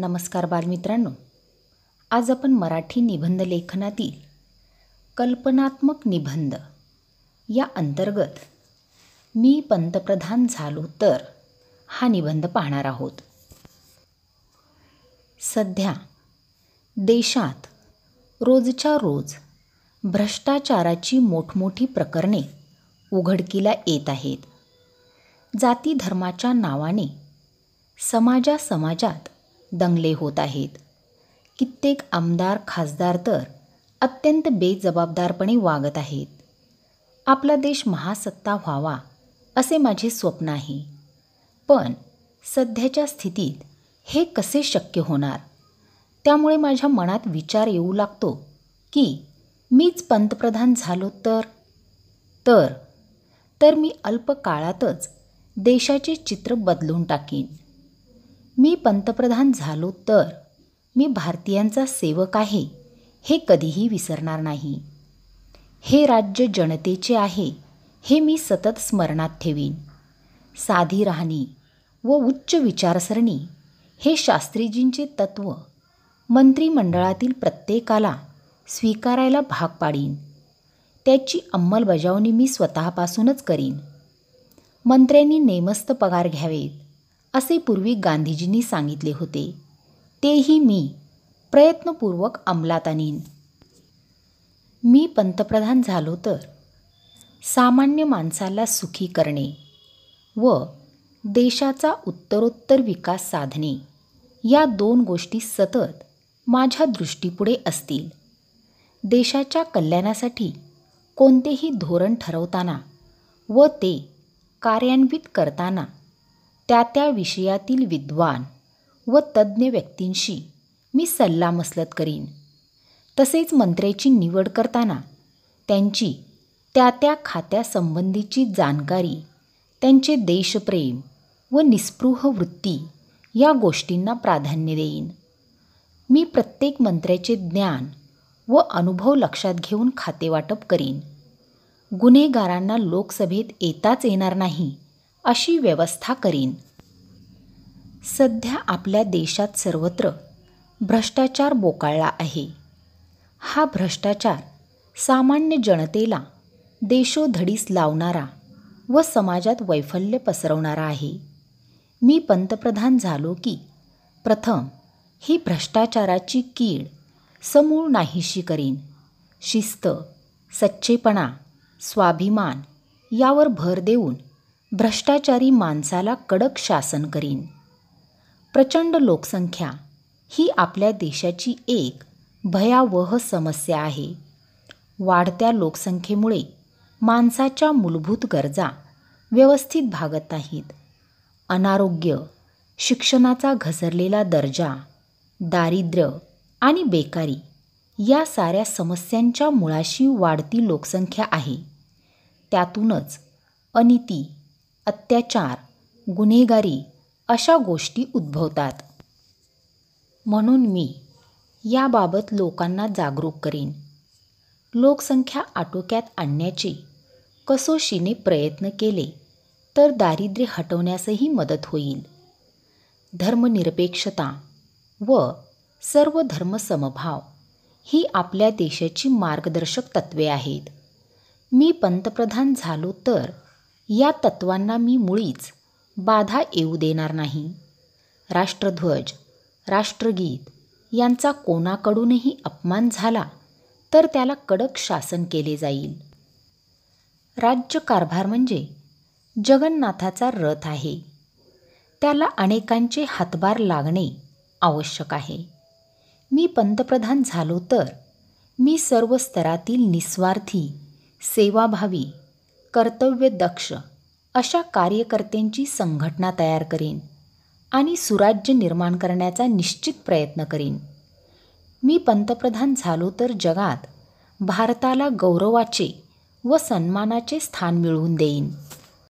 नमस्कार बालमित्रांनो आज आपण मराठी निबंध लेखनातील कल्पनात्मक निबंध या अंतर्गत मी पंतप्रधान झालो तर हा निबंध पाहणार आहोत सध्या देशात रोजच्या रोज भ्रष्टाचाराची मोठमोठी प्रकरणे उघडकीला येत आहेत जाती धर्माच्या नावाने समाजासमाजात दंगले होत आहेत कित्येक आमदार खासदार तर अत्यंत बेजबाबदारपणे वागत आहेत आपला देश महासत्ता व्हावा असे माझे स्वप्न आहे पण सध्याच्या स्थितीत हे कसे शक्य होणार त्यामुळे माझ्या मनात विचार येऊ लागतो की मीच पंतप्रधान झालो तर तर तर मी अल्प काळातच देशाचे चित्र बदलून टाकीन मी पंतप्रधान झालो तर मी भारतीयांचा सेवक आहे हे कधीही विसरणार नाही हे राज्य जनतेचे आहे हे मी सतत स्मरणात ठेवीन साधी राहणी व उच्च विचारसरणी हे शास्त्रीजींचे तत्त्व मंत्रिमंडळातील प्रत्येकाला स्वीकारायला भाग पाडीन त्याची अंमलबजावणी मी स्वतःपासूनच करीन मंत्र्यांनी नेमस्त पगार घ्यावेत असे पूर्वी गांधीजींनी सांगितले होते तेही मी प्रयत्नपूर्वक अंमलात आणीन मी पंतप्रधान झालो तर सामान्य माणसाला सुखी करणे व देशाचा उत्तरोत्तर विकास साधणे या दोन गोष्टी सतत माझ्या दृष्टीपुढे असतील देशाच्या कल्याणासाठी कोणतेही धोरण ठरवताना व ते कार्यान्वित करताना त्या त्या विषयातील विद्वान व तज्ज्ञ व्यक्तींशी मी सल्लामसलत करीन तसेच मंत्र्याची निवड करताना त्यांची त्या त्या खात्यासंबंधीची जाणकारी त्यांचे देशप्रेम व निस्पृह वृत्ती या गोष्टींना प्राधान्य देईन मी प्रत्येक मंत्र्याचे ज्ञान व अनुभव लक्षात घेऊन खातेवाटप करीन गुन्हेगारांना लोकसभेत येताच येणार नाही अशी व्यवस्था करीन सध्या आपल्या देशात सर्वत्र भ्रष्टाचार बोकाळला आहे हा भ्रष्टाचार सामान्य जनतेला देशोधडीस लावणारा व समाजात वैफल्य पसरवणारा आहे मी पंतप्रधान झालो की प्रथम ही भ्रष्टाचाराची कीड समूळ नाहीशी करीन शिस्त सच्चेपणा स्वाभिमान यावर भर देऊन भ्रष्टाचारी माणसाला कडक शासन करीन प्रचंड लोकसंख्या ही आपल्या देशाची एक भयावह समस्या आहे वाढत्या लोकसंख्येमुळे माणसाच्या मूलभूत गरजा व्यवस्थित भागत नाहीत अनारोग्य शिक्षणाचा घसरलेला दर्जा दारिद्र्य आणि बेकारी या साऱ्या समस्यांच्या मुळाशी वाढती लोकसंख्या आहे त्यातूनच अनिती अत्याचार गुन्हेगारी अशा गोष्टी उद्भवतात म्हणून मी याबाबत लोकांना जागरूक करीन लोकसंख्या आटोक्यात आणण्याचे कसोशीने प्रयत्न केले तर दारिद्र्य हटवण्यासही मदत होईल धर्मनिरपेक्षता व सर्व धर्मसमभाव ही आपल्या देशाची मार्गदर्शक तत्त्वे आहेत मी पंतप्रधान झालो तर या तत्वांना मी मुळीच बाधा येऊ देणार नाही राष्ट्रध्वज राष्ट्रगीत यांचा कोणाकडूनही अपमान झाला तर त्याला कडक शासन केले जाईल राज्यकारभार म्हणजे जगन्नाथाचा रथ आहे त्याला अनेकांचे हातभार लागणे आवश्यक आहे मी पंतप्रधान झालो तर मी सर्व स्तरातील निस्वार्थी सेवाभावी कर्तव्यदक्ष अशा कार्यकर्त्यांची संघटना तयार करीन आणि सुराज्य निर्माण करण्याचा निश्चित प्रयत्न करीन मी पंतप्रधान झालो तर जगात भारताला गौरवाचे व सन्मानाचे स्थान मिळवून देईन